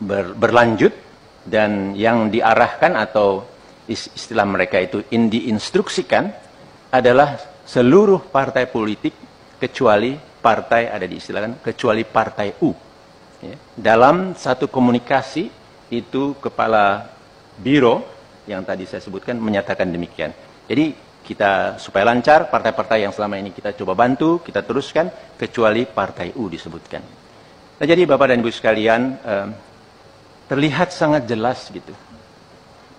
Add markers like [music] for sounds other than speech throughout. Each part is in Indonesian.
ber, berlanjut dan yang diarahkan atau istilah mereka itu in diinstruksikan adalah seluruh partai politik kecuali partai ada diistilahkan kecuali partai U. Ya. Dalam satu komunikasi itu kepala biro yang tadi saya sebutkan menyatakan demikian. Jadi kita supaya lancar partai-partai yang selama ini kita coba bantu kita teruskan kecuali partai U disebutkan. Nah jadi Bapak dan Ibu sekalian eh, terlihat sangat jelas gitu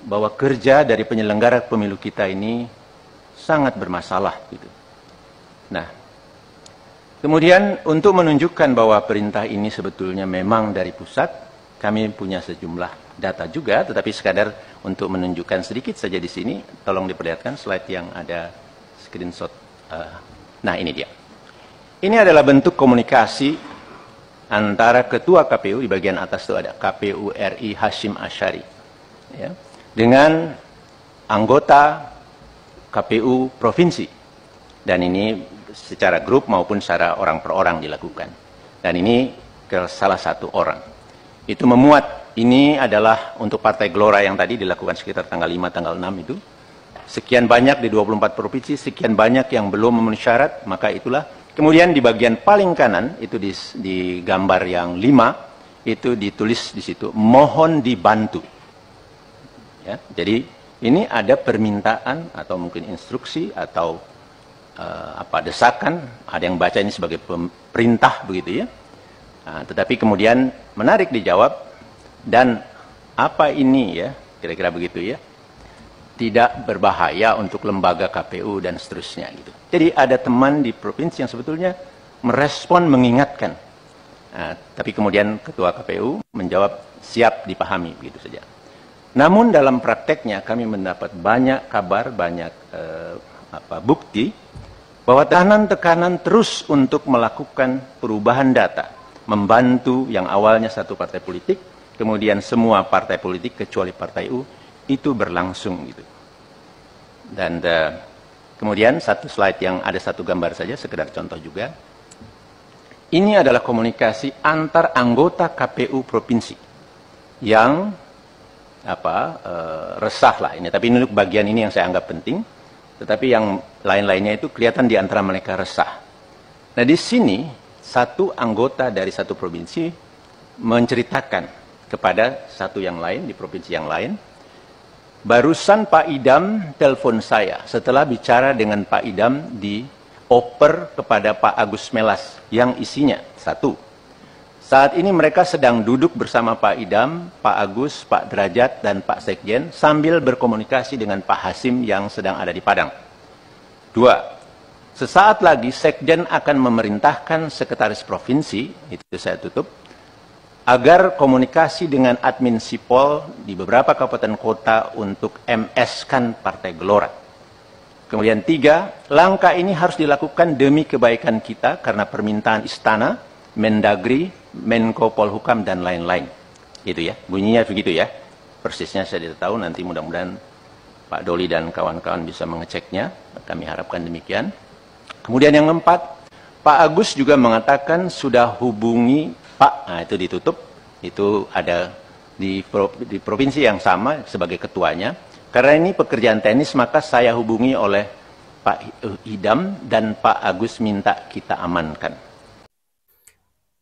bahwa kerja dari penyelenggara pemilu kita ini sangat bermasalah gitu. Nah, kemudian untuk menunjukkan bahwa perintah ini sebetulnya memang dari pusat, kami punya sejumlah data juga, tetapi sekadar untuk menunjukkan sedikit saja di sini, tolong diperlihatkan slide yang ada screenshot. Eh, nah, ini dia. Ini adalah bentuk komunikasi antara ketua KPU di bagian atas itu ada KPU RI Hashim Ashari ya, dengan anggota KPU provinsi dan ini secara grup maupun secara orang per orang dilakukan dan ini ke salah satu orang itu memuat ini adalah untuk partai Gelora yang tadi dilakukan sekitar tanggal 5 tanggal 6 itu sekian banyak di 24 provinsi sekian banyak yang belum memenuhi syarat maka itulah Kemudian di bagian paling kanan, itu di, di gambar yang lima, itu ditulis di situ, mohon dibantu. Ya, jadi ini ada permintaan atau mungkin instruksi atau uh, apa desakan, ada yang baca ini sebagai perintah begitu ya. Nah, tetapi kemudian menarik dijawab dan apa ini ya, kira-kira begitu ya tidak berbahaya untuk lembaga KPU dan seterusnya gitu. Jadi ada teman di provinsi yang sebetulnya merespon mengingatkan. Nah, tapi kemudian ketua KPU menjawab siap dipahami begitu saja. Namun dalam prakteknya kami mendapat banyak kabar, banyak eh, apa, bukti bahwa tekanan-tekanan terus untuk melakukan perubahan data, membantu yang awalnya satu partai politik, kemudian semua partai politik kecuali partai U itu berlangsung gitu. Dan uh, kemudian satu slide yang ada satu gambar saja, sekedar contoh juga. Ini adalah komunikasi antar anggota KPU provinsi yang apa uh, resah lah ini. Tapi ini bagian ini yang saya anggap penting. Tetapi yang lain-lainnya itu kelihatan di antara mereka resah. Nah di sini satu anggota dari satu provinsi menceritakan kepada satu yang lain di provinsi yang lain Barusan Pak Idam telepon saya setelah bicara dengan Pak Idam di oper kepada Pak Agus Melas yang isinya satu. Saat ini mereka sedang duduk bersama Pak Idam, Pak Agus, Pak Derajat, dan Pak Sekjen sambil berkomunikasi dengan Pak Hasim yang sedang ada di Padang. Dua, sesaat lagi Sekjen akan memerintahkan Sekretaris Provinsi, itu saya tutup, agar komunikasi dengan admin Sipol di beberapa kabupaten kota untuk MS-kan Partai Gelora. Kemudian tiga, langkah ini harus dilakukan demi kebaikan kita karena permintaan istana, Mendagri, Menko Polhukam, dan lain-lain. Gitu ya, bunyinya begitu ya. Persisnya saya tidak tahu, nanti mudah-mudahan Pak Doli dan kawan-kawan bisa mengeceknya. Kami harapkan demikian. Kemudian yang keempat, Pak Agus juga mengatakan sudah hubungi Pak, nah itu ditutup. Itu ada di, di provinsi yang sama sebagai ketuanya. Karena ini pekerjaan tenis, maka saya hubungi oleh Pak eh, Idam dan Pak Agus minta kita amankan.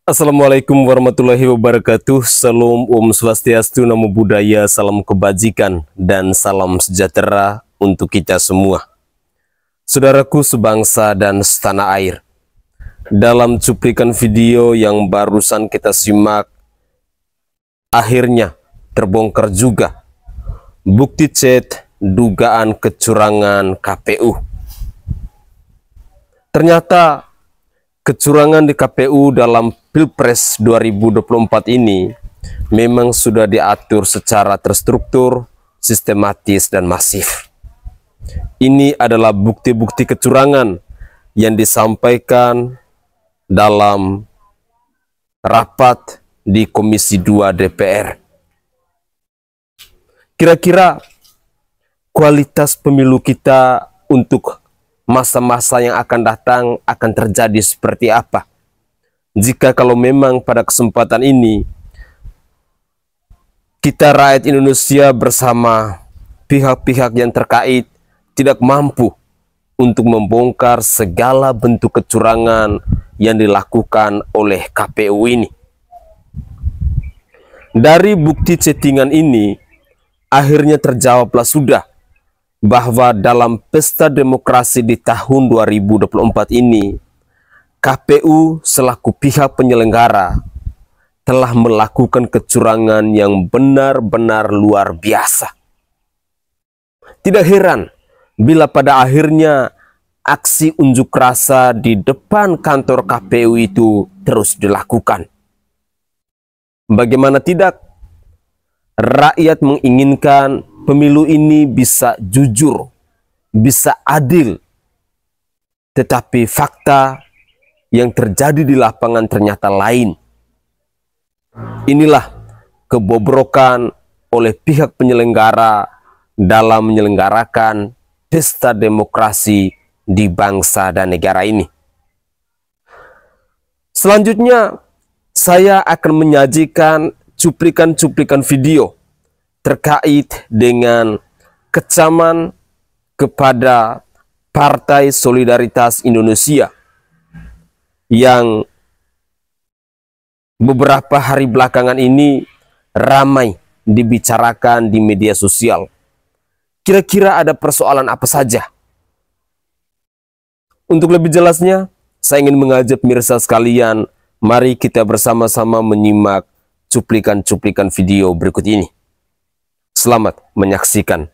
Assalamualaikum warahmatullahi wabarakatuh. Salam Om Swastiastu, Namo Buddhaya, salam kebajikan dan salam sejahtera untuk kita semua. Saudaraku sebangsa dan setanah air dalam cuplikan video yang barusan kita simak akhirnya terbongkar juga bukti chat dugaan kecurangan KPU ternyata kecurangan di KPU dalam Pilpres 2024 ini memang sudah diatur secara terstruktur, sistematis, dan masif. Ini adalah bukti-bukti kecurangan yang disampaikan dalam rapat di Komisi 2 DPR. Kira-kira kualitas pemilu kita untuk masa-masa yang akan datang akan terjadi seperti apa? Jika kalau memang pada kesempatan ini kita rakyat Indonesia bersama pihak-pihak yang terkait tidak mampu untuk membongkar segala bentuk kecurangan yang dilakukan oleh KPU ini. Dari bukti chattingan ini, akhirnya terjawablah sudah bahwa dalam pesta demokrasi di tahun 2024 ini, KPU selaku pihak penyelenggara telah melakukan kecurangan yang benar-benar luar biasa. Tidak heran bila pada akhirnya aksi unjuk rasa di depan kantor KPU itu terus dilakukan. Bagaimana tidak, rakyat menginginkan pemilu ini bisa jujur, bisa adil. Tetapi fakta yang terjadi di lapangan ternyata lain. Inilah kebobrokan oleh pihak penyelenggara dalam menyelenggarakan pesta demokrasi di bangsa dan negara ini. Selanjutnya, saya akan menyajikan cuplikan-cuplikan video terkait dengan kecaman kepada Partai Solidaritas Indonesia yang beberapa hari belakangan ini ramai dibicarakan di media sosial. Kira-kira ada persoalan apa saja? Untuk lebih jelasnya, saya ingin mengajak pemirsa sekalian, mari kita bersama-sama menyimak cuplikan-cuplikan video berikut ini. Selamat menyaksikan.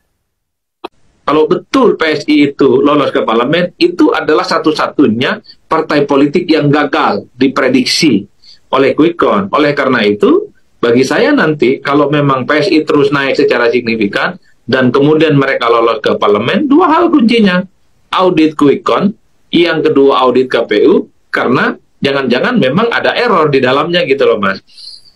Kalau betul PSI itu lolos ke parlemen, itu adalah satu-satunya partai politik yang gagal diprediksi oleh Quick Count. Oleh karena itu, bagi saya nanti kalau memang PSI terus naik secara signifikan dan kemudian mereka lolos ke parlemen, dua hal kuncinya. Audit Quick Count yang kedua audit KPU karena jangan-jangan memang ada error di dalamnya gitu loh Mas.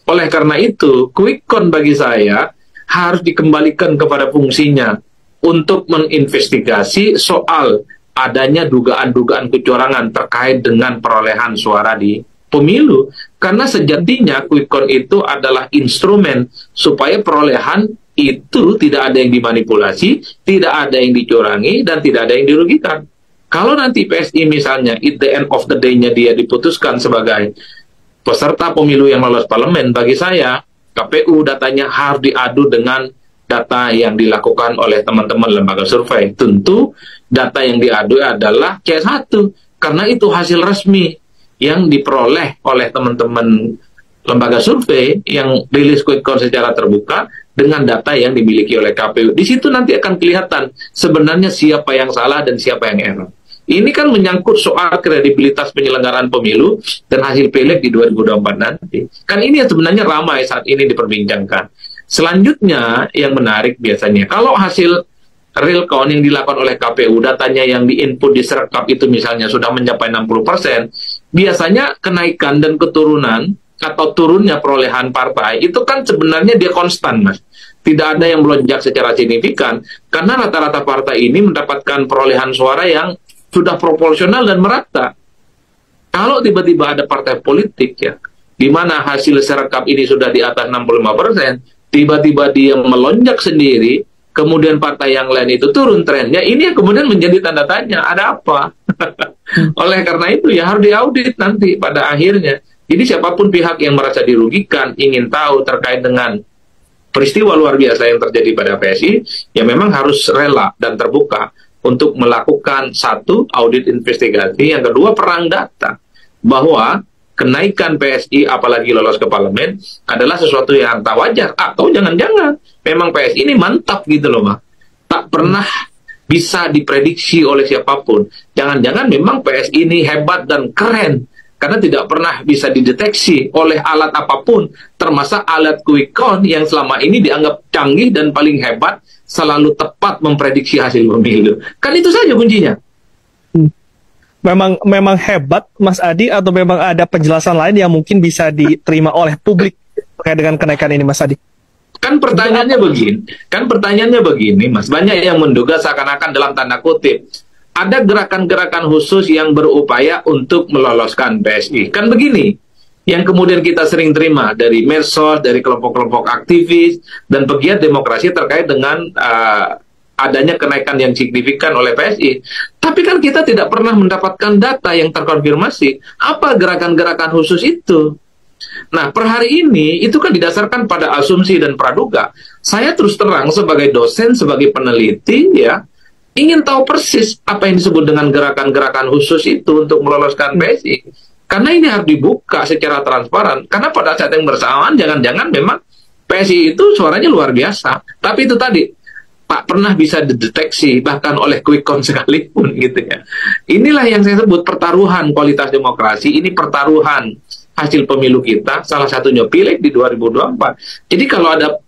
Oleh karena itu, quick count bagi saya harus dikembalikan kepada fungsinya untuk menginvestigasi soal adanya dugaan-dugaan kecurangan terkait dengan perolehan suara di pemilu karena sejatinya quick count itu adalah instrumen supaya perolehan itu tidak ada yang dimanipulasi, tidak ada yang dicurangi dan tidak ada yang dirugikan. Kalau nanti PSI misalnya at the end of the day-nya dia diputuskan sebagai peserta pemilu yang lolos parlemen, bagi saya KPU datanya harus diadu dengan data yang dilakukan oleh teman-teman lembaga survei. Tentu data yang diadu adalah C1 karena itu hasil resmi yang diperoleh oleh teman-teman lembaga survei yang rilis quick count secara terbuka dengan data yang dimiliki oleh KPU. Di situ nanti akan kelihatan sebenarnya siapa yang salah dan siapa yang error. Ini kan menyangkut soal kredibilitas penyelenggaraan pemilu dan hasil pileg di 2024 nanti. Kan ini yang sebenarnya ramai saat ini diperbincangkan. Selanjutnya yang menarik biasanya, kalau hasil real count yang dilakukan oleh KPU, datanya yang diinput di serkap itu misalnya sudah mencapai 60%, biasanya kenaikan dan keturunan atau turunnya perolehan partai itu kan sebenarnya dia konstan, Mas tidak ada yang melonjak secara signifikan karena rata-rata partai ini mendapatkan perolehan suara yang sudah proporsional dan merata. Kalau tiba-tiba ada partai politik ya, di mana hasil serekap ini sudah di atas 65 persen, tiba-tiba dia melonjak sendiri, kemudian partai yang lain itu turun trennya, ini yang kemudian menjadi tanda tanya, ada apa? Hmm. [laughs] Oleh karena itu ya harus diaudit nanti pada akhirnya. Jadi siapapun pihak yang merasa dirugikan, ingin tahu terkait dengan peristiwa luar biasa yang terjadi pada PSI, ya memang harus rela dan terbuka untuk melakukan satu audit investigasi, yang kedua perang data bahwa kenaikan PSI apalagi lolos ke parlemen adalah sesuatu yang tak wajar atau jangan-jangan memang PSI ini mantap gitu loh mah Tak pernah bisa diprediksi oleh siapapun. Jangan-jangan memang PSI ini hebat dan keren karena tidak pernah bisa dideteksi oleh alat apapun termasuk alat quick count yang selama ini dianggap canggih dan paling hebat selalu tepat memprediksi hasil pemilu. Kan itu saja kuncinya. Hmm. Memang memang hebat Mas Adi atau memang ada penjelasan lain yang mungkin bisa diterima oleh publik terkait dengan kenaikan ini Mas Adi? Kan pertanyaannya begini, kan pertanyaannya begini Mas, banyak yang menduga seakan-akan dalam tanda kutip ada gerakan-gerakan khusus yang berupaya untuk meloloskan PSI. Kan begini, yang kemudian kita sering terima dari medsos, dari kelompok-kelompok aktivis dan pegiat demokrasi terkait dengan uh, adanya kenaikan yang signifikan oleh PSI. Tapi kan kita tidak pernah mendapatkan data yang terkonfirmasi apa gerakan-gerakan khusus itu. Nah, per hari ini itu kan didasarkan pada asumsi dan praduga. Saya terus terang sebagai dosen, sebagai peneliti ya, ingin tahu persis apa yang disebut dengan gerakan-gerakan khusus itu untuk meloloskan PSI karena ini harus dibuka secara transparan. Karena pada saat yang bersamaan jangan-jangan memang PSI itu suaranya luar biasa. Tapi itu tadi Pak pernah bisa dideteksi bahkan oleh quick count [laughs] sekalipun gitu ya. Inilah yang saya sebut pertaruhan kualitas demokrasi, ini pertaruhan hasil pemilu kita, salah satunya pilek di 2024. Jadi kalau ada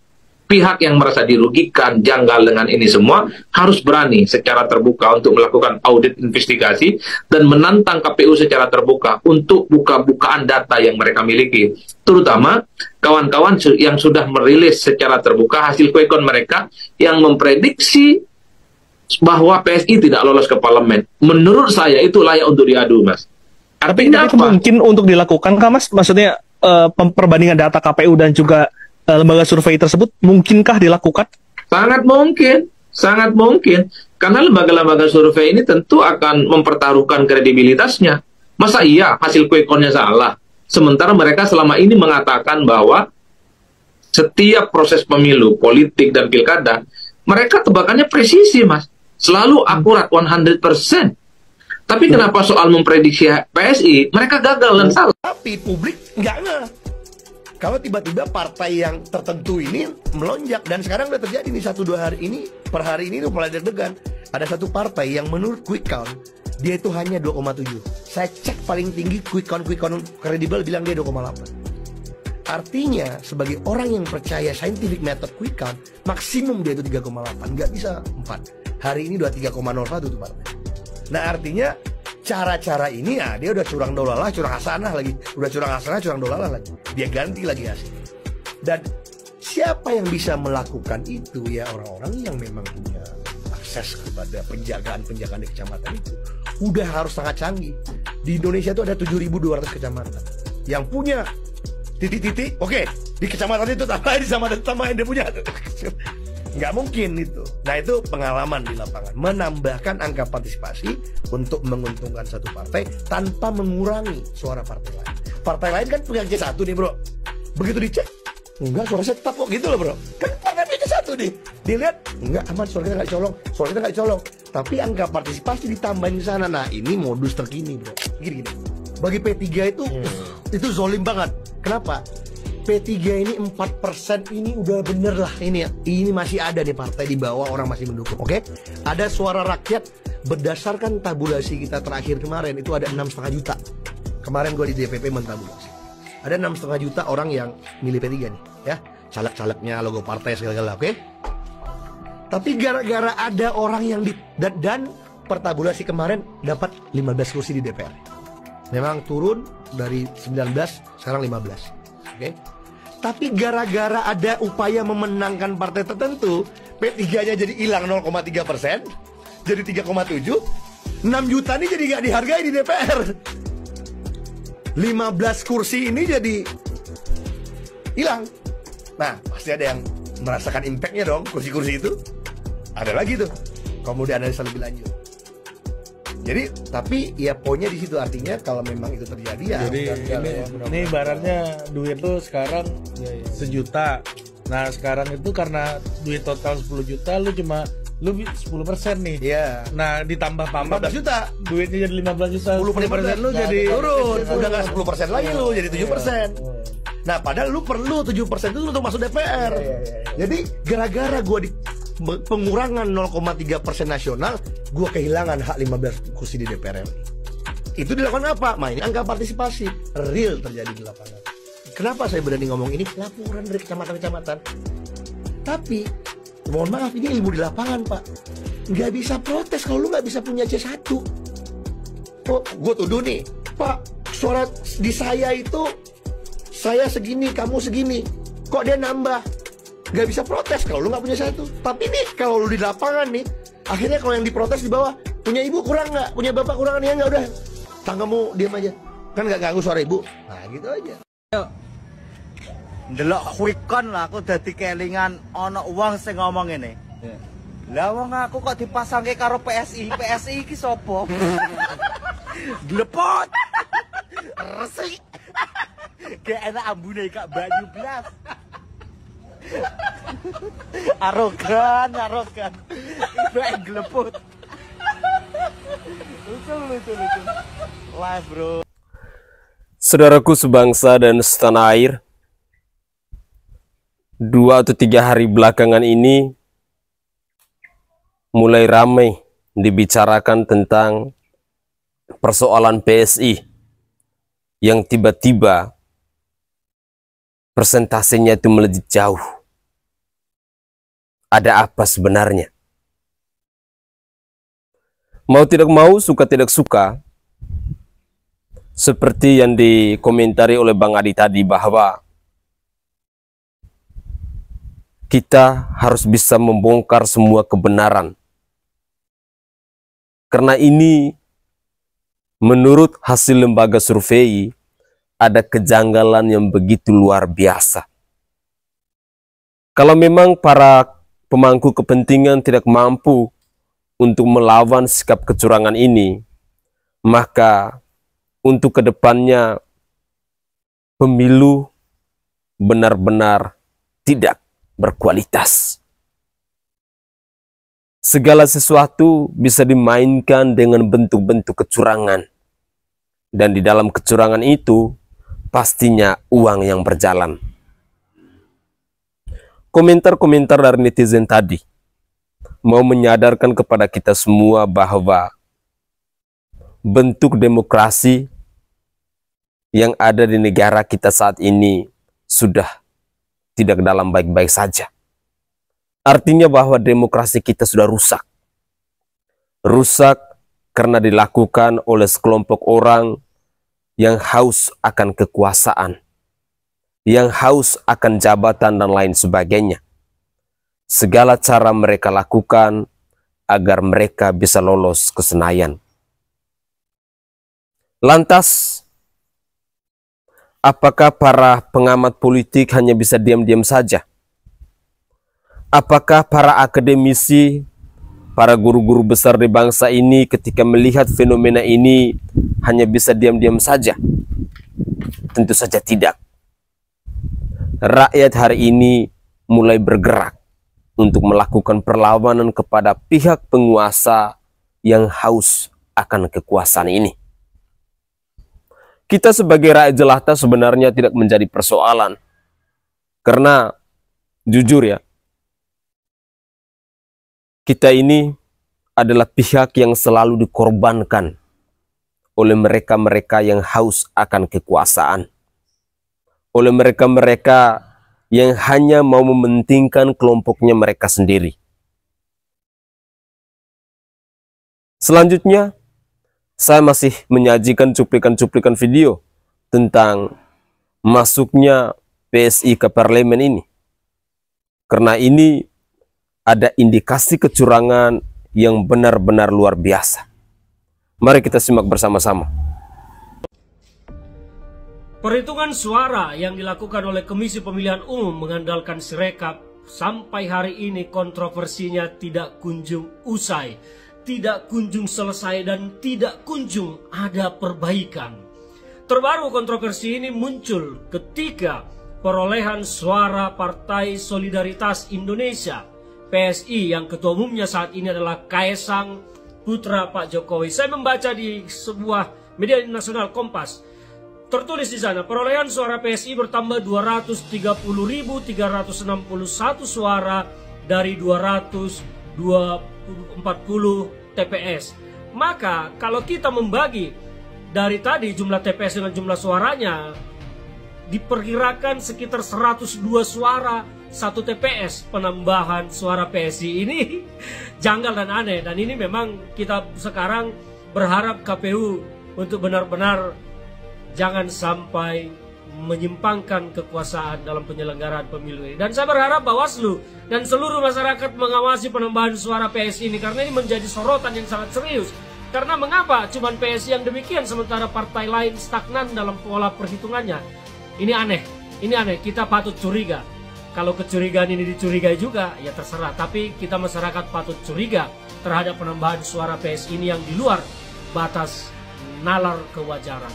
pihak yang merasa dirugikan, janggal dengan ini semua harus berani secara terbuka untuk melakukan audit investigasi dan menantang KPU secara terbuka untuk buka-bukaan data yang mereka miliki. Terutama kawan-kawan yang sudah merilis secara terbuka hasil kuekon mereka yang memprediksi bahwa PSI tidak lolos ke parlemen. Menurut saya itu layak untuk diadu, Mas. Artinya apa? mungkin untuk dilakukan, kah Mas? Maksudnya uh, perbandingan data KPU dan juga Eh, lembaga survei tersebut mungkinkah dilakukan? Sangat mungkin, sangat mungkin. Karena lembaga-lembaga survei ini tentu akan mempertaruhkan kredibilitasnya. Masa iya hasil quick countnya salah? Sementara mereka selama ini mengatakan bahwa setiap proses pemilu, politik, dan pilkada, mereka tebakannya presisi, Mas. Selalu akurat 100%. Tapi kenapa soal memprediksi PSI, mereka gagal dan salah. Tapi publik nggak kalau tiba-tiba partai yang tertentu ini melonjak dan sekarang udah terjadi nih satu dua hari ini per hari ini tuh mulai deg-degan ada satu partai yang menurut quick count dia itu hanya 2,7 saya cek paling tinggi quick count quick count kredibel bilang dia 2,8 artinya sebagai orang yang percaya scientific method quick count maksimum dia itu 3,8 nggak bisa 4 hari ini nol tuh partai nah artinya cara-cara ini ya dia udah curang dolalah curang hasanah lagi udah curang hasanah curang dolalah lagi dia ganti lagi asik dan siapa yang bisa melakukan itu ya orang-orang yang memang punya akses kepada penjagaan-penjagaan di kecamatan itu udah harus sangat canggih di Indonesia itu ada 7.200 kecamatan yang punya titik-titik oke okay, di kecamatan itu tambahin sama tambahin dia punya nggak mungkin itu nah itu pengalaman di lapangan menambahkan angka partisipasi untuk menguntungkan satu partai tanpa mengurangi suara partai lain partai lain kan punya C 1 nih bro begitu dicek enggak suara saya tetap kok gitu loh bro kan tangannya C 1 nih dilihat enggak aman suara kita nggak colong suara kita nggak colong tapi angka partisipasi ditambahin di sana nah ini modus terkini bro gini gini bagi P3 itu hmm. itu zolim banget kenapa P3 ini 4% ini udah bener lah ini ya. Ini masih ada nih partai di bawah orang masih mendukung. Oke. Okay? Ada suara rakyat berdasarkan tabulasi kita terakhir kemarin itu ada enam setengah juta. Kemarin gue di DPP mentabulasi. Ada enam setengah juta orang yang milih P3 nih ya. Caleg-calegnya logo partai segala oke. Okay? Tapi gara-gara ada orang yang di, dan, dan pertabulasi kemarin dapat 15 kursi di DPR. Memang turun dari 19 sekarang 15. Oke. Okay? Tapi gara-gara ada upaya memenangkan partai tertentu, P3-nya jadi hilang 0,3 persen, jadi 3,7, 6 juta ini jadi nggak dihargai di DPR. 15 kursi ini jadi hilang. Nah, pasti ada yang merasakan impact-nya dong kursi-kursi itu. Ada lagi tuh. Kemudian analisa lebih lanjut jadi tapi ya poinnya di situ artinya kalau memang itu terjadi ya jadi ini ya, ini ibaratnya duit tuh sekarang ya, ya. sejuta nah sekarang itu karena duit total 10 juta lu cuma lu 10 persen nih. Iya. Nah ditambah tambah 15 juta. Duitnya jadi 15 juta. 10 persen lu jadi turun. Udah nggak 10 persen lagi lu jadi 7 iya. persen. Iya, iya. Nah padahal lu perlu 7 persen itu untuk masuk DPR. Jadi gara-gara gua di pengurangan 0,3 persen nasional, gue kehilangan hak 15 kursi di DPR RI. Itu dilakukan apa? Main angka partisipasi real terjadi di lapangan. Kenapa saya berani ngomong ini? Laporan dari kecamatan-kecamatan. Tapi mohon maaf ini ilmu di lapangan pak. Nggak bisa protes kalau lu nggak bisa punya C1. Oh, gue tuduh nih, pak suara di saya itu saya segini, kamu segini. Kok dia nambah? nggak bisa protes kalau lu nggak punya satu tapi nih kalau lu di lapangan nih akhirnya kalau yang diprotes di bawah punya ibu kurang nggak punya bapak kurang nih ya nggak udah tanggamu diam aja kan nggak ganggu suara ibu nah gitu aja Delok kuikon lah aku dadi kelingan ono uang sing ngomong ini yeah. lah wong aku kok dipasangke karo PSI PSI iki sapa Glepot [laughs] resik Kayak enak ambune Kak Banyu Blas arogan arogan itu yang geleput lucu lucu lucu live bro saudaraku sebangsa dan setanah air dua atau tiga hari belakangan ini mulai ramai dibicarakan tentang persoalan PSI yang tiba-tiba persentasenya itu melejit jauh. Ada apa sebenarnya? Mau tidak mau, suka tidak suka, seperti yang dikomentari oleh Bang Adi tadi bahwa kita harus bisa membongkar semua kebenaran. Karena ini menurut hasil lembaga survei ada kejanggalan yang begitu luar biasa. Kalau memang para pemangku kepentingan tidak mampu untuk melawan sikap kecurangan ini, maka untuk kedepannya pemilu benar-benar tidak berkualitas. Segala sesuatu bisa dimainkan dengan bentuk-bentuk kecurangan. Dan di dalam kecurangan itu pastinya uang yang berjalan. Komentar-komentar dari netizen tadi mau menyadarkan kepada kita semua bahwa bentuk demokrasi yang ada di negara kita saat ini sudah tidak dalam baik-baik saja. Artinya bahwa demokrasi kita sudah rusak. Rusak karena dilakukan oleh sekelompok orang yang haus akan kekuasaan, yang haus akan jabatan dan lain sebagainya. Segala cara mereka lakukan agar mereka bisa lolos ke Senayan. Lantas, apakah para pengamat politik hanya bisa diam-diam saja? Apakah para akademisi para guru-guru besar di bangsa ini ketika melihat fenomena ini hanya bisa diam-diam saja? Tentu saja tidak. Rakyat hari ini mulai bergerak untuk melakukan perlawanan kepada pihak penguasa yang haus akan kekuasaan ini. Kita sebagai rakyat jelata sebenarnya tidak menjadi persoalan. Karena jujur ya, kita ini adalah pihak yang selalu dikorbankan oleh mereka-mereka yang haus akan kekuasaan, oleh mereka-mereka yang hanya mau mementingkan kelompoknya mereka sendiri. Selanjutnya, saya masih menyajikan cuplikan-cuplikan video tentang masuknya PSI ke parlemen ini. Karena ini ada indikasi kecurangan yang benar-benar luar biasa. Mari kita simak bersama-sama. Perhitungan suara yang dilakukan oleh Komisi Pemilihan Umum mengandalkan sirekap sampai hari ini kontroversinya tidak kunjung usai, tidak kunjung selesai dan tidak kunjung ada perbaikan. Terbaru kontroversi ini muncul ketika perolehan suara Partai Solidaritas Indonesia PSI yang ketua umumnya saat ini adalah Kaisang putra Pak Jokowi. Saya membaca di sebuah media nasional Kompas. Tertulis di sana, perolehan suara PSI bertambah 230.361 suara dari 240 TPS. Maka kalau kita membagi dari tadi jumlah TPS dengan jumlah suaranya, diperkirakan sekitar 102 suara satu TPS penambahan suara PSI ini [laughs] janggal dan aneh dan ini memang kita sekarang berharap KPU untuk benar-benar jangan sampai menyimpangkan kekuasaan dalam penyelenggaraan pemilu ini. Dan saya berharap Bawaslu dan seluruh masyarakat mengawasi penambahan suara PSI ini karena ini menjadi sorotan yang sangat serius. Karena mengapa cuman PSI yang demikian sementara partai lain stagnan dalam pola perhitungannya? Ini aneh, ini aneh, kita patut curiga kalau kecurigaan ini dicurigai juga, ya terserah. Tapi kita masyarakat patut curiga terhadap penambahan suara PS ini yang di luar batas nalar kewajaran.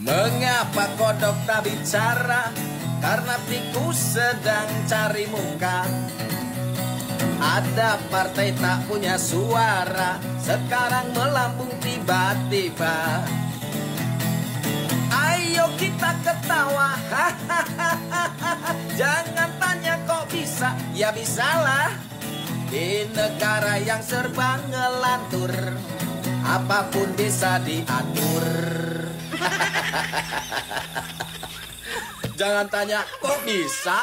Mengapa kodok tak bicara? Karena tikus sedang cari muka. Ada partai tak punya suara, sekarang melambung tiba-tiba. Ayo kita ketawa [laughs] Jangan tanya kok bisa Ya bisalah Di negara yang serba ngelantur Apapun bisa diatur [laughs] Jangan tanya kok bisa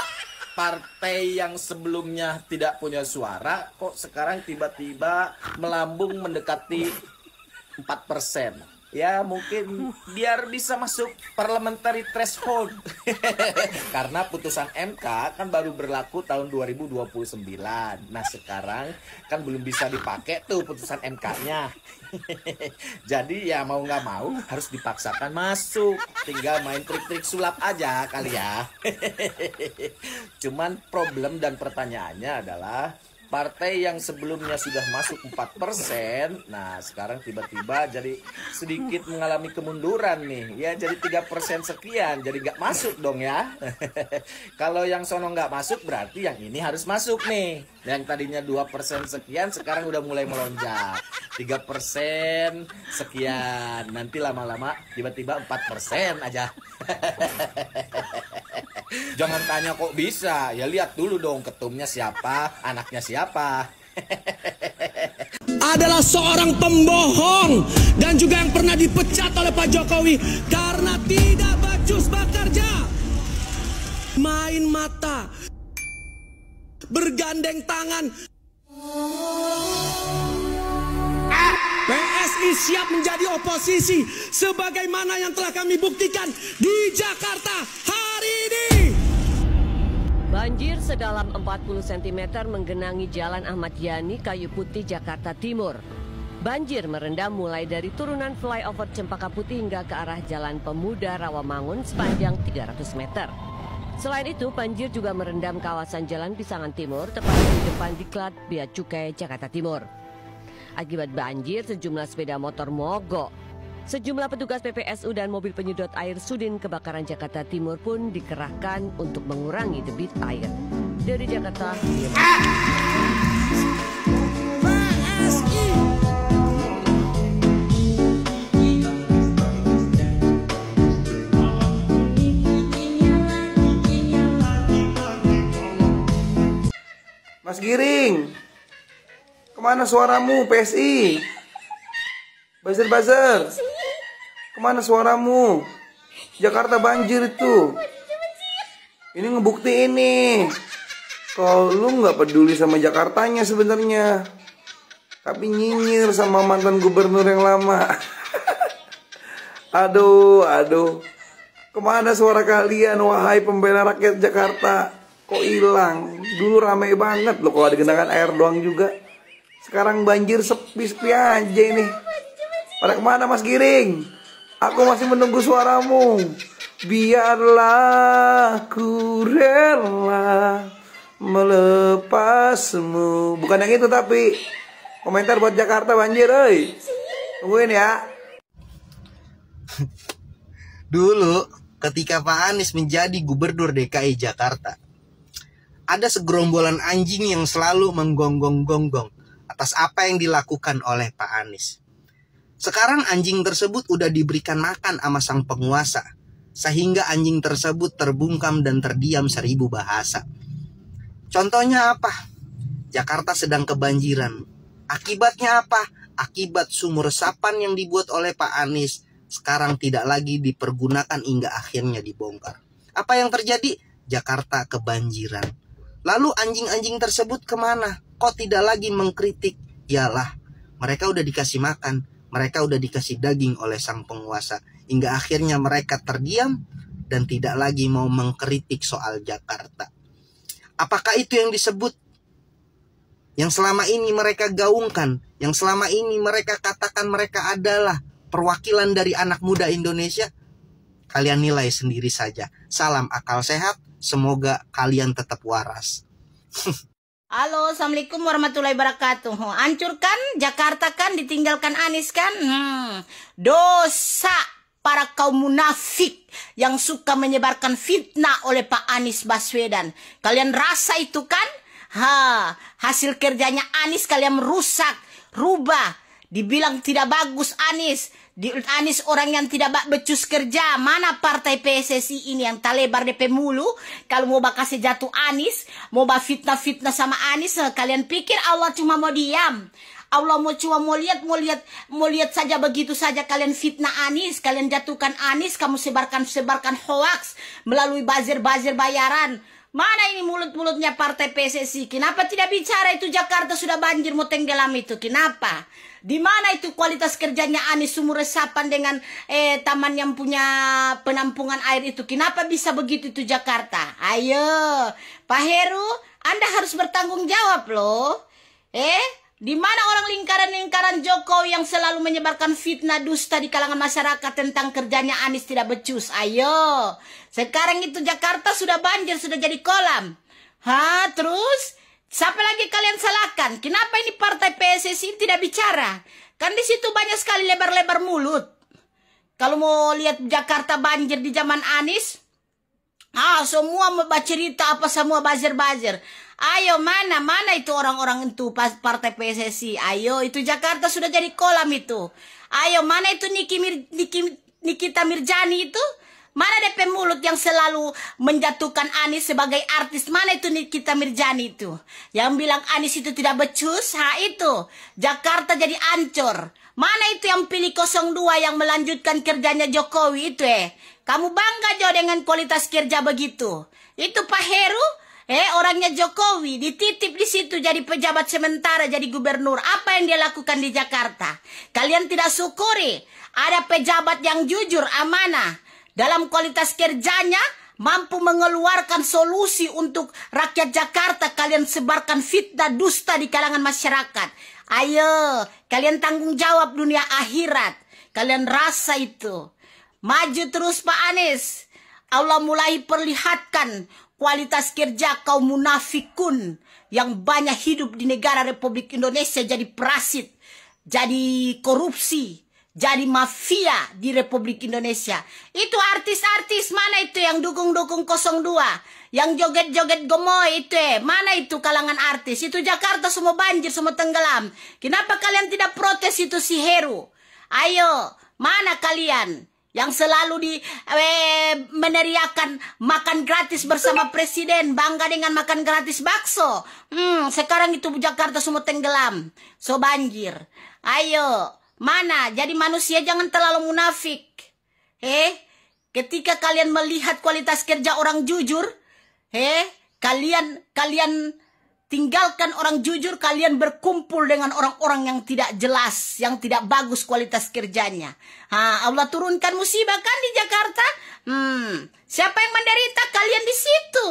partai yang sebelumnya tidak punya suara kok sekarang tiba-tiba melambung mendekati 4 ya mungkin biar bisa masuk parliamentary threshold [laughs] karena putusan MK kan baru berlaku tahun 2029 nah sekarang kan belum bisa dipakai tuh putusan MK-nya [laughs] jadi ya mau nggak mau harus dipaksakan masuk tinggal main trik-trik sulap aja kali ya [laughs] cuman problem dan pertanyaannya adalah partai yang sebelumnya sudah masuk 4 persen, nah sekarang tiba-tiba jadi sedikit mengalami kemunduran nih, ya jadi 3% persen sekian, jadi nggak masuk dong ya. [laughs] Kalau yang sono nggak masuk berarti yang ini harus masuk nih. Yang tadinya 2% persen sekian, sekarang udah mulai melonjak 3% persen sekian, nanti lama-lama tiba-tiba 4% persen aja. [laughs] Jangan tanya kok bisa, ya lihat dulu dong ketumnya siapa, anaknya siapa siapa? [laughs] adalah seorang pembohong dan juga yang pernah dipecat oleh Pak Jokowi karena tidak bacus bekerja. Main mata. Bergandeng tangan. PSI siap menjadi oposisi sebagaimana yang telah kami buktikan di Jakarta. Banjir sedalam 40 cm menggenangi Jalan Ahmad Yani, Kayu Putih, Jakarta Timur. Banjir merendam mulai dari turunan flyover Cempaka Putih hingga ke arah Jalan Pemuda Rawamangun sepanjang 300 meter. Selain itu, banjir juga merendam kawasan Jalan Pisangan Timur, tepat di depan Diklat, Bia Cukai, Jakarta Timur. Akibat banjir, sejumlah sepeda motor mogok, Sejumlah petugas PPSU dan mobil penyedot air Sudin Kebakaran Jakarta Timur pun dikerahkan untuk mengurangi debit air. Dari Jakarta, Mas Giring, kemana suaramu PSI? Buzzer-buzzer. Kemana suaramu? Jakarta banjir itu. Ini ngebukti ini. Kalau lu nggak peduli sama Jakartanya sebenarnya. Tapi nyinyir sama mantan gubernur yang lama. [laughs] aduh, aduh. Kemana suara kalian wahai pembela rakyat Jakarta? Kok hilang? Dulu ramai banget loh kalau genangan air doang juga. Sekarang banjir sepi-sepi aja ini. Pada kemana Mas Giring? Aku masih menunggu suaramu. Biarlah ku rela melepasmu. Bukan yang itu tapi komentar buat Jakarta banjir, oi. Tungguin ya. [laughs] Dulu ketika Pak Anies menjadi gubernur DKI Jakarta, ada segerombolan anjing yang selalu menggonggong-gonggong atas apa yang dilakukan oleh Pak Anies. Sekarang anjing tersebut udah diberikan makan sama sang penguasa, sehingga anjing tersebut terbungkam dan terdiam seribu bahasa. Contohnya apa? Jakarta sedang kebanjiran. Akibatnya apa? Akibat sumur resapan yang dibuat oleh Pak Anies sekarang tidak lagi dipergunakan hingga akhirnya dibongkar. Apa yang terjadi? Jakarta kebanjiran. Lalu anjing-anjing tersebut kemana? Kok tidak lagi mengkritik? Yalah, mereka udah dikasih makan mereka udah dikasih daging oleh sang penguasa hingga akhirnya mereka terdiam dan tidak lagi mau mengkritik soal Jakarta. Apakah itu yang disebut yang selama ini mereka gaungkan, yang selama ini mereka katakan mereka adalah perwakilan dari anak muda Indonesia? Kalian nilai sendiri saja. Salam akal sehat, semoga kalian tetap waras. [laughs] Halo, Assalamualaikum warahmatullahi wabarakatuh. Hancurkan, Jakarta kan, ditinggalkan anies kan? Hmm. Dosa para kaum munafik yang suka menyebarkan fitnah oleh Pak anies Baswedan. Kalian rasa itu kan? Ha, hasil kerjanya anies kalian merusak, rubah. Dibilang tidak bagus anies Diulut Anis orang yang tidak bak becus kerja. Mana partai PSSI ini yang tak lebar DP mulu? Kalau mau bakal jatuh Anis, mau bak fitnah-fitnah sama Anis, eh, kalian pikir Allah cuma mau diam? Allah mau cuma mau lihat, mau lihat, mau lihat saja begitu saja kalian fitnah Anis, kalian jatuhkan Anis, kamu sebarkan sebarkan hoax melalui bazir-bazir bayaran Mana ini mulut-mulutnya partai PSSI? Kenapa tidak bicara itu Jakarta sudah banjir mau tenggelam itu? Kenapa? Di mana itu kualitas kerjanya Anies sumur resapan dengan eh, taman yang punya penampungan air itu? Kenapa bisa begitu itu Jakarta? Ayo, Pak Heru, Anda harus bertanggung jawab loh. Eh, di mana orang lingkaran-lingkaran Jokowi yang selalu menyebarkan fitnah dusta di kalangan masyarakat tentang kerjanya Anies tidak becus? Ayo. Sekarang itu Jakarta sudah banjir, sudah jadi kolam. Ha, terus siapa lagi kalian salahkan? Kenapa ini partai PSSI tidak bicara? Kan di situ banyak sekali lebar-lebar mulut. Kalau mau lihat Jakarta banjir di zaman Anies, ah semua membaca cerita apa semua bazir-bazir. Ayo mana mana itu orang-orang itu pas partai PSSI. Ayo itu Jakarta sudah jadi kolam itu. Ayo mana itu Niki Mir, Niki, Nikita Mirjani itu? Mana DP mulut yang selalu menjatuhkan Anis sebagai artis? Mana itu Nikita Mirjani itu? Yang bilang Anis itu tidak becus? Ha itu. Jakarta jadi ancur. Mana itu yang pilih 02 yang melanjutkan kerjanya Jokowi itu eh? Kamu bangga jauh dengan kualitas kerja begitu. Itu Pak Heru eh orangnya Jokowi dititip di situ jadi pejabat sementara jadi gubernur apa yang dia lakukan di Jakarta kalian tidak syukuri ada pejabat yang jujur amanah dalam kualitas kerjanya mampu mengeluarkan solusi untuk rakyat Jakarta kalian sebarkan fitnah dusta di kalangan masyarakat ayo kalian tanggung jawab dunia akhirat kalian rasa itu maju terus Pak Anies Allah mulai perlihatkan kualitas kerja kaum munafikun yang banyak hidup di negara Republik Indonesia jadi perasit, jadi korupsi, jadi mafia di Republik Indonesia. Itu artis-artis mana itu yang dukung-dukung 02, yang joget-joget gemoy itu eh. Mana itu kalangan artis? Itu Jakarta semua banjir, semua tenggelam. Kenapa kalian tidak protes itu si Heru? Ayo, mana kalian? yang selalu di eh, meneriakan makan gratis bersama presiden, bangga dengan makan gratis bakso. Hmm, sekarang itu Jakarta semua tenggelam, so banjir. Ayo, mana? Jadi manusia jangan terlalu munafik. Eh, ketika kalian melihat kualitas kerja orang jujur, eh, kalian kalian Tinggalkan orang jujur, kalian berkumpul dengan orang-orang yang tidak jelas, yang tidak bagus kualitas kerjanya. Ha, Allah turunkan musibah kan di Jakarta? Hmm, siapa yang menderita? Kalian di situ.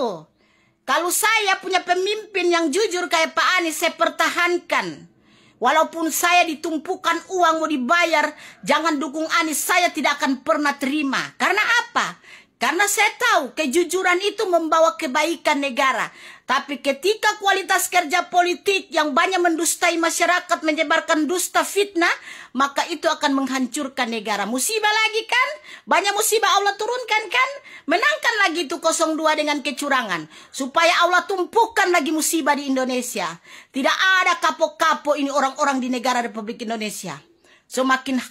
Kalau saya punya pemimpin yang jujur kayak Pak Anies, saya pertahankan. Walaupun saya ditumpukan uang mau dibayar, jangan dukung Anies, saya tidak akan pernah terima. Karena apa? Karena saya tahu kejujuran itu membawa kebaikan negara. Tapi ketika kualitas kerja politik yang banyak mendustai masyarakat, menyebarkan dusta fitnah, maka itu akan menghancurkan negara. Musibah lagi kan? Banyak musibah Allah turunkan kan? Menangkan lagi itu 02 dengan kecurangan. Supaya Allah tumpukan lagi musibah di Indonesia. Tidak ada kapok-kapok ini orang-orang di negara Republik Indonesia. Semakin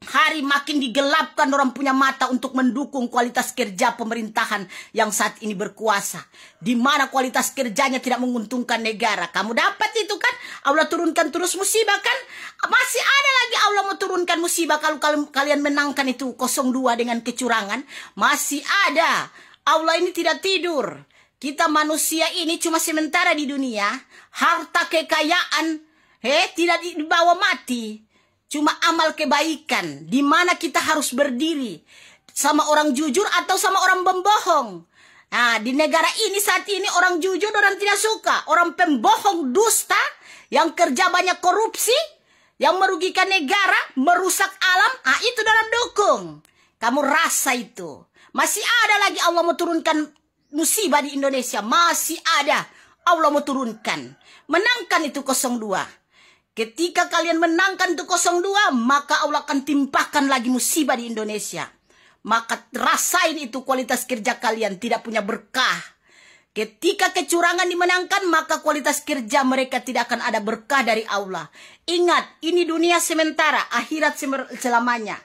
Hari makin digelapkan orang punya mata untuk mendukung kualitas kerja pemerintahan yang saat ini berkuasa. Di mana kualitas kerjanya tidak menguntungkan negara. Kamu dapat itu kan? Allah turunkan terus musibah kan? Masih ada lagi Allah mau turunkan musibah kalau kalian menangkan itu 02 dengan kecurangan. Masih ada. Allah ini tidak tidur. Kita manusia ini cuma sementara di dunia. Harta kekayaan, eh tidak dibawa mati. Cuma amal kebaikan, di mana kita harus berdiri sama orang jujur atau sama orang pembohong. Nah, di negara ini saat ini orang jujur orang tidak suka, orang pembohong dusta yang kerja banyak korupsi, yang merugikan negara, merusak alam, ah itu dalam dukung. Kamu rasa itu. Masih ada lagi Allah mau turunkan musibah di Indonesia, masih ada. Allah mau turunkan. Menangkan itu 02. Ketika kalian menangkan 2 02, maka Allah akan timpahkan lagi musibah di Indonesia. Maka rasain itu kualitas kerja kalian tidak punya berkah. Ketika kecurangan dimenangkan, maka kualitas kerja mereka tidak akan ada berkah dari Allah. Ingat, ini dunia sementara, akhirat selamanya.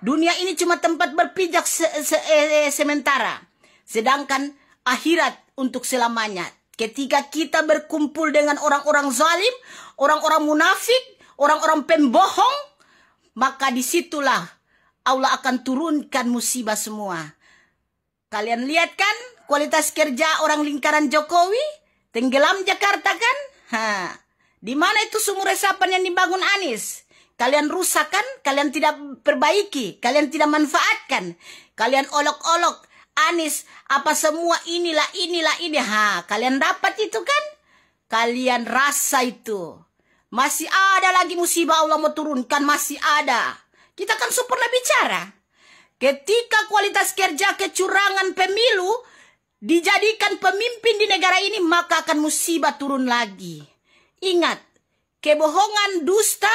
Dunia ini cuma tempat berpijak se se eh, sementara. Sedangkan akhirat untuk selamanya. Ketika kita berkumpul dengan orang-orang zalim, orang-orang munafik, orang-orang pembohong, maka disitulah Allah akan turunkan musibah semua. Kalian lihat kan kualitas kerja orang lingkaran Jokowi? Tenggelam Jakarta kan? Ha. Di mana itu sumur resapan yang dibangun Anies? Kalian rusak kan? Kalian tidak perbaiki, kalian tidak manfaatkan. Kalian olok-olok, Anis, apa semua inilah, inilah, ini. Ha, kalian dapat itu kan? Kalian rasa itu. Masih ada lagi musibah Allah mau turunkan, masih ada. Kita kan super pernah bicara. Ketika kualitas kerja kecurangan pemilu dijadikan pemimpin di negara ini, maka akan musibah turun lagi. Ingat, kebohongan dusta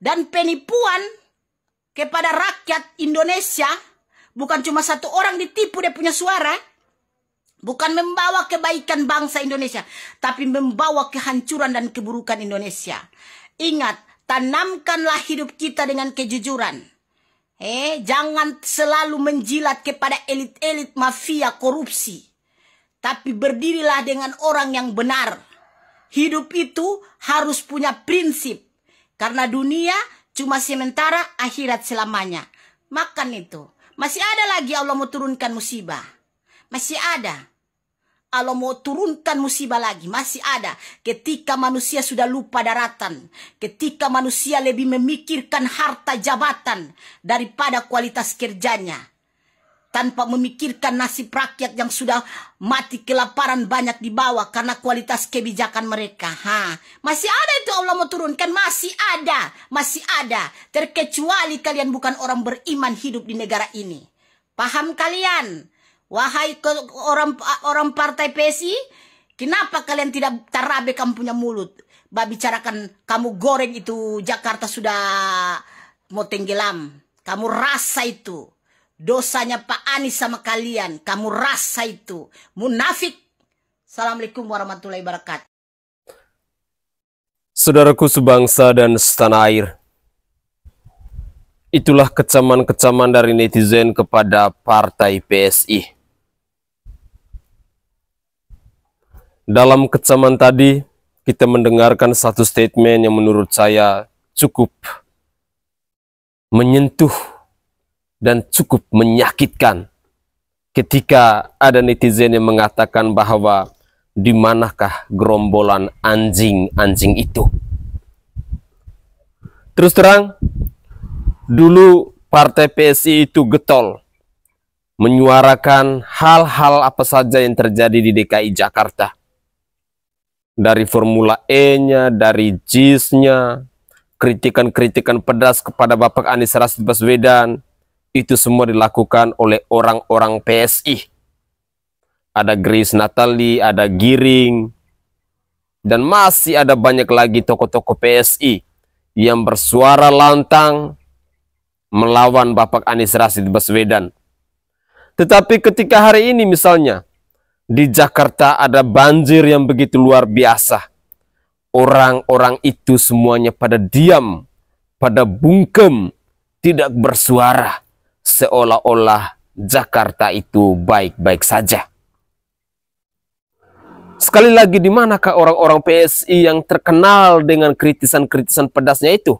dan penipuan kepada rakyat Indonesia Bukan cuma satu orang ditipu dia punya suara. Bukan membawa kebaikan bangsa Indonesia. Tapi membawa kehancuran dan keburukan Indonesia. Ingat, tanamkanlah hidup kita dengan kejujuran. Eh, jangan selalu menjilat kepada elit-elit mafia korupsi. Tapi berdirilah dengan orang yang benar. Hidup itu harus punya prinsip. Karena dunia cuma sementara akhirat selamanya. Makan itu. Masih ada lagi Allah mau turunkan musibah. Masih ada. Allah mau turunkan musibah lagi. Masih ada. Ketika manusia sudah lupa daratan. Ketika manusia lebih memikirkan harta jabatan daripada kualitas kerjanya tanpa memikirkan nasib rakyat yang sudah mati kelaparan banyak di bawah karena kualitas kebijakan mereka. Ha, masih ada itu Allah mau turunkan, masih ada, masih ada. Terkecuali kalian bukan orang beriman hidup di negara ini. Paham kalian? Wahai orang orang partai PSI, kenapa kalian tidak tarabe kamu punya mulut? bicarakan kamu goreng itu Jakarta sudah mau tenggelam. Kamu rasa itu. Dosanya Pak Anies sama kalian. Kamu rasa itu. Munafik. Assalamualaikum warahmatullahi wabarakatuh. Saudaraku sebangsa dan setanah air. Itulah kecaman-kecaman dari netizen kepada partai PSI. Dalam kecaman tadi, kita mendengarkan satu statement yang menurut saya cukup menyentuh dan cukup menyakitkan ketika ada netizen yang mengatakan bahwa di manakah gerombolan anjing-anjing itu. Terus terang, dulu partai PSI itu getol menyuarakan hal-hal apa saja yang terjadi di DKI Jakarta. Dari Formula E-nya, dari JIS-nya, kritikan-kritikan pedas kepada Bapak Anies Rasid Baswedan, itu semua dilakukan oleh orang-orang PSI. Ada Grace Natali, ada Giring, dan masih ada banyak lagi tokoh-tokoh PSI yang bersuara lantang melawan Bapak Anies Rashid Baswedan. Tetapi ketika hari ini misalnya di Jakarta ada banjir yang begitu luar biasa. Orang-orang itu semuanya pada diam, pada bungkem, tidak bersuara seolah-olah Jakarta itu baik-baik saja. Sekali lagi di manakah orang-orang PSI yang terkenal dengan kritisan-kritisan pedasnya itu?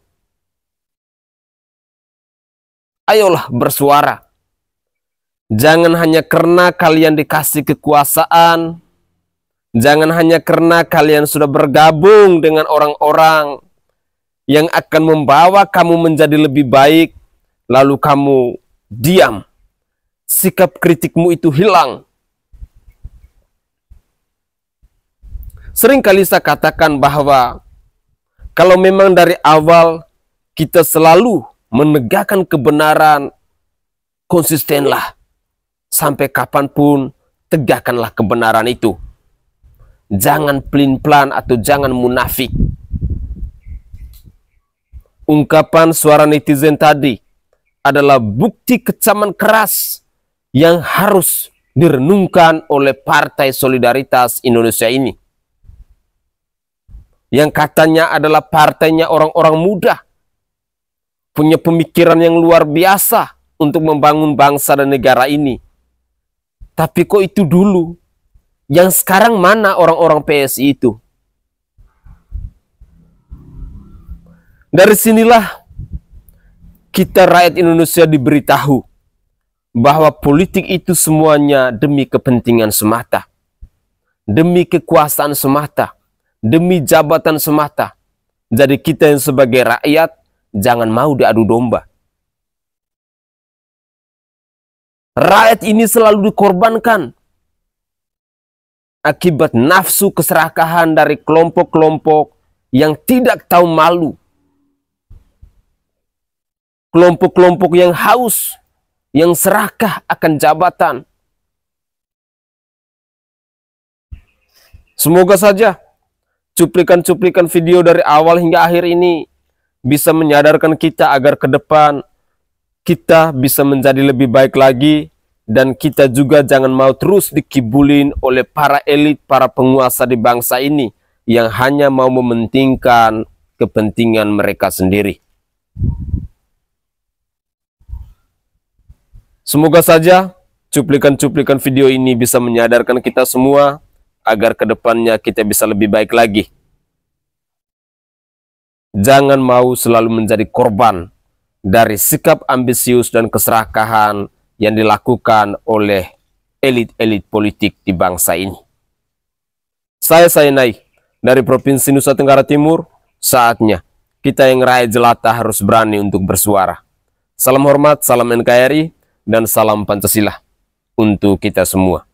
Ayolah bersuara. Jangan hanya karena kalian dikasih kekuasaan, jangan hanya karena kalian sudah bergabung dengan orang-orang yang akan membawa kamu menjadi lebih baik, lalu kamu diam. Sikap kritikmu itu hilang. Seringkali saya katakan bahwa kalau memang dari awal kita selalu menegakkan kebenaran, konsistenlah. Sampai kapanpun, tegakkanlah kebenaran itu. Jangan pelin-pelan atau jangan munafik. Ungkapan suara netizen tadi adalah bukti kecaman keras yang harus direnungkan oleh Partai Solidaritas Indonesia ini. Yang katanya adalah partainya orang-orang muda. Punya pemikiran yang luar biasa untuk membangun bangsa dan negara ini. Tapi kok itu dulu? Yang sekarang mana orang-orang PSI itu? Dari sinilah kita rakyat Indonesia diberitahu bahwa politik itu semuanya demi kepentingan semata, demi kekuasaan semata, demi jabatan semata. Jadi kita yang sebagai rakyat jangan mau diadu domba. Rakyat ini selalu dikorbankan akibat nafsu keserakahan dari kelompok-kelompok yang tidak tahu malu kelompok-kelompok yang haus, yang serakah akan jabatan. Semoga saja cuplikan-cuplikan video dari awal hingga akhir ini bisa menyadarkan kita agar ke depan kita bisa menjadi lebih baik lagi dan kita juga jangan mau terus dikibulin oleh para elit, para penguasa di bangsa ini yang hanya mau mementingkan kepentingan mereka sendiri. Semoga saja cuplikan-cuplikan video ini bisa menyadarkan kita semua agar kedepannya kita bisa lebih baik lagi. Jangan mau selalu menjadi korban dari sikap ambisius dan keserakahan yang dilakukan oleh elit-elit politik di bangsa ini. Saya Sainai dari Provinsi Nusa Tenggara Timur, saatnya kita yang rakyat jelata harus berani untuk bersuara. Salam hormat, salam NKRI, dan salam Pancasila untuk kita semua.